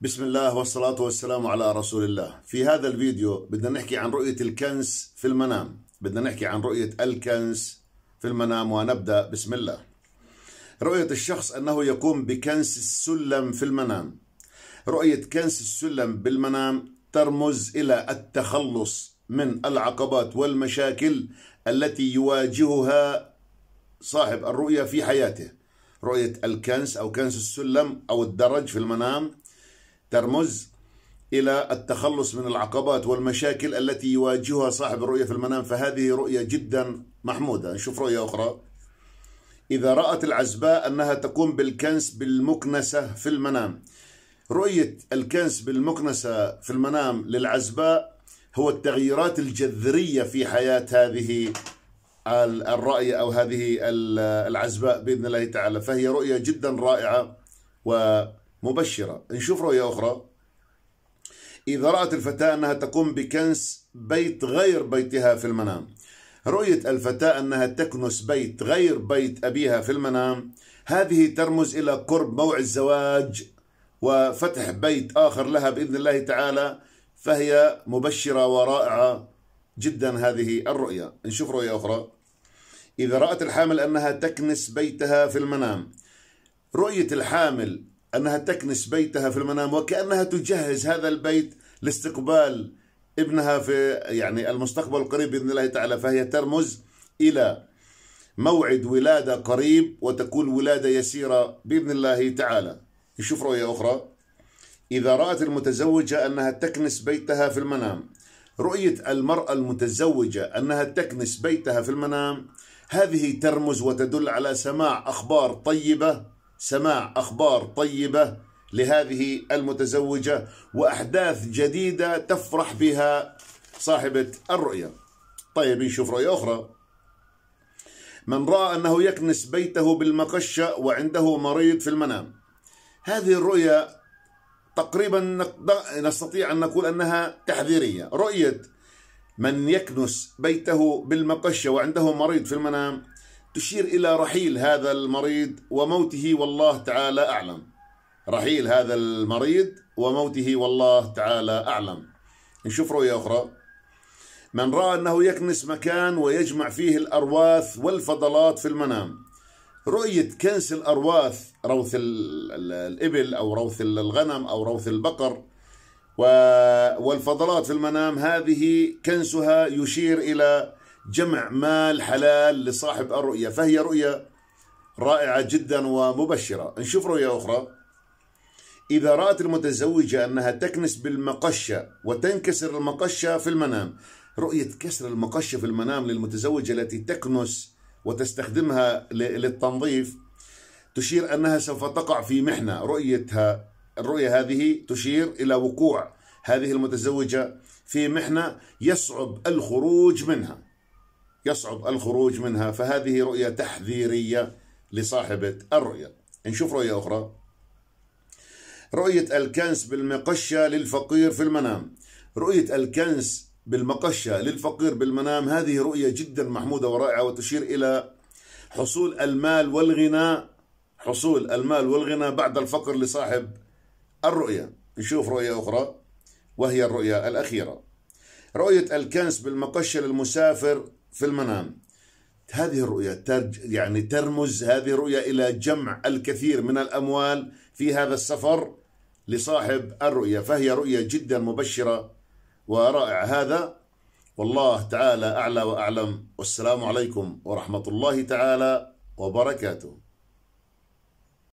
بسم الله والصلاة والسلام على رسول الله في هذا الفيديو بدنا نحكي عن رؤية الكنس في المنام بدنا نحكي عن رؤية الكنس في المنام ونبدأ بسم الله رؤية الشخص أنه يقوم بكنس السلم في المنام رؤية كنس السلم بالمنام ترمز إلى التخلص من العقبات والمشاكل التي يواجهها صاحب الرؤية في حياته رؤية الكنس أو كنس السلم أو الدرج في المنام ترمز إلى التخلص من العقبات والمشاكل التي يواجهها صاحب الرؤية في المنام فهذه رؤية جدا محمودة نشوف رؤية أخرى إذا رأت العزباء أنها تقوم بالكنس بالمكنسة في المنام رؤية الكنس بالمكنسة في المنام للعزباء هو التغييرات الجذرية في حياة هذه الرأي أو هذه العزباء بإذن الله تعالى فهي رؤية جدا رائعة و مبشرة نشوف رؤية أخرى إذا رأت الفتاة أنها تقوم بكنس بيت غير بيتها في المنام رؤية الفتاة أنها تكنس بيت غير بيت أبيها في المنام هذه ترمز إلى قرب موعد الزواج وفتح بيت آخر لها بإذن الله تعالى فهي مبشرة ورائعة جدا هذه الرؤية نشوف رؤية أخرى إذا رأت الحامل أنها تكنس بيتها في المنام رؤية الحامل أنها تكنس بيتها في المنام وكأنها تجهز هذا البيت لاستقبال ابنها في يعني المستقبل القريب بإذن الله تعالى فهي ترمز إلى موعد ولادة قريب وتكون ولادة يسيرة بإذن الله تعالى نشوف رؤية أخرى إذا رأت المتزوجة أنها تكنس بيتها في المنام رؤية المرأة المتزوجة أنها تكنس بيتها في المنام هذه ترمز وتدل على سماع أخبار طيبة سماع أخبار طيبة لهذه المتزوجة وأحداث جديدة تفرح بها صاحبة الرؤيا طيب نشوف رؤية أخرى من رأى أنه يكنس بيته بالمقشة وعنده مريض في المنام هذه الرؤيه تقريبا نستطيع أن نقول أنها تحذيرية رؤية من يكنس بيته بالمقشة وعنده مريض في المنام تشير إلى رحيل هذا المريض وموته والله تعالى أعلم رحيل هذا المريض وموته والله تعالى أعلم نشوف رؤية أخرى من رأى أنه يكنس مكان ويجمع فيه الأرواث والفضلات في المنام رؤية كنس الأرواث روث الإبل أو روث الغنم أو روث البقر والفضلات في المنام هذه كنسها يشير إلى جمع مال حلال لصاحب الرؤية فهي رؤية رائعة جدا ومبشرة نشوف رؤية أخرى إذا رأت المتزوجة أنها تكنس بالمقشة وتنكسر المقشة في المنام رؤية كسر المقشة في المنام للمتزوجة التي تكنس وتستخدمها للتنظيف تشير أنها سوف تقع في محنة رؤيتها الرؤية هذه تشير إلى وقوع هذه المتزوجة في محنة يصعب الخروج منها يصعب الخروج منها فهذه رؤية تحذيرية لصاحبة الرؤية نشوف رؤية أخرى رؤية الكنس بالمقشة للفقير في المنام رؤية الكنس بالمقشة للفقير بالمنام هذه رؤية جدا محمودة ورائعة وتشير إلى حصول المال والغنى حصول المال والغنى بعد الفقر لصاحب الرؤية نشوف رؤية أخرى وهي الرؤية الأخيرة رؤية الكنس بالمقشة للمسافر في المنام هذه الرؤيا ترج يعني ترمز هذه الرؤيا إلى جمع الكثير من الأموال في هذا السفر لصاحب الرؤيا فهي رؤيا جدا مبشرة ورائعة هذا والله تعالى أعلى وأعلم والسلام عليكم ورحمة الله تعالى وبركاته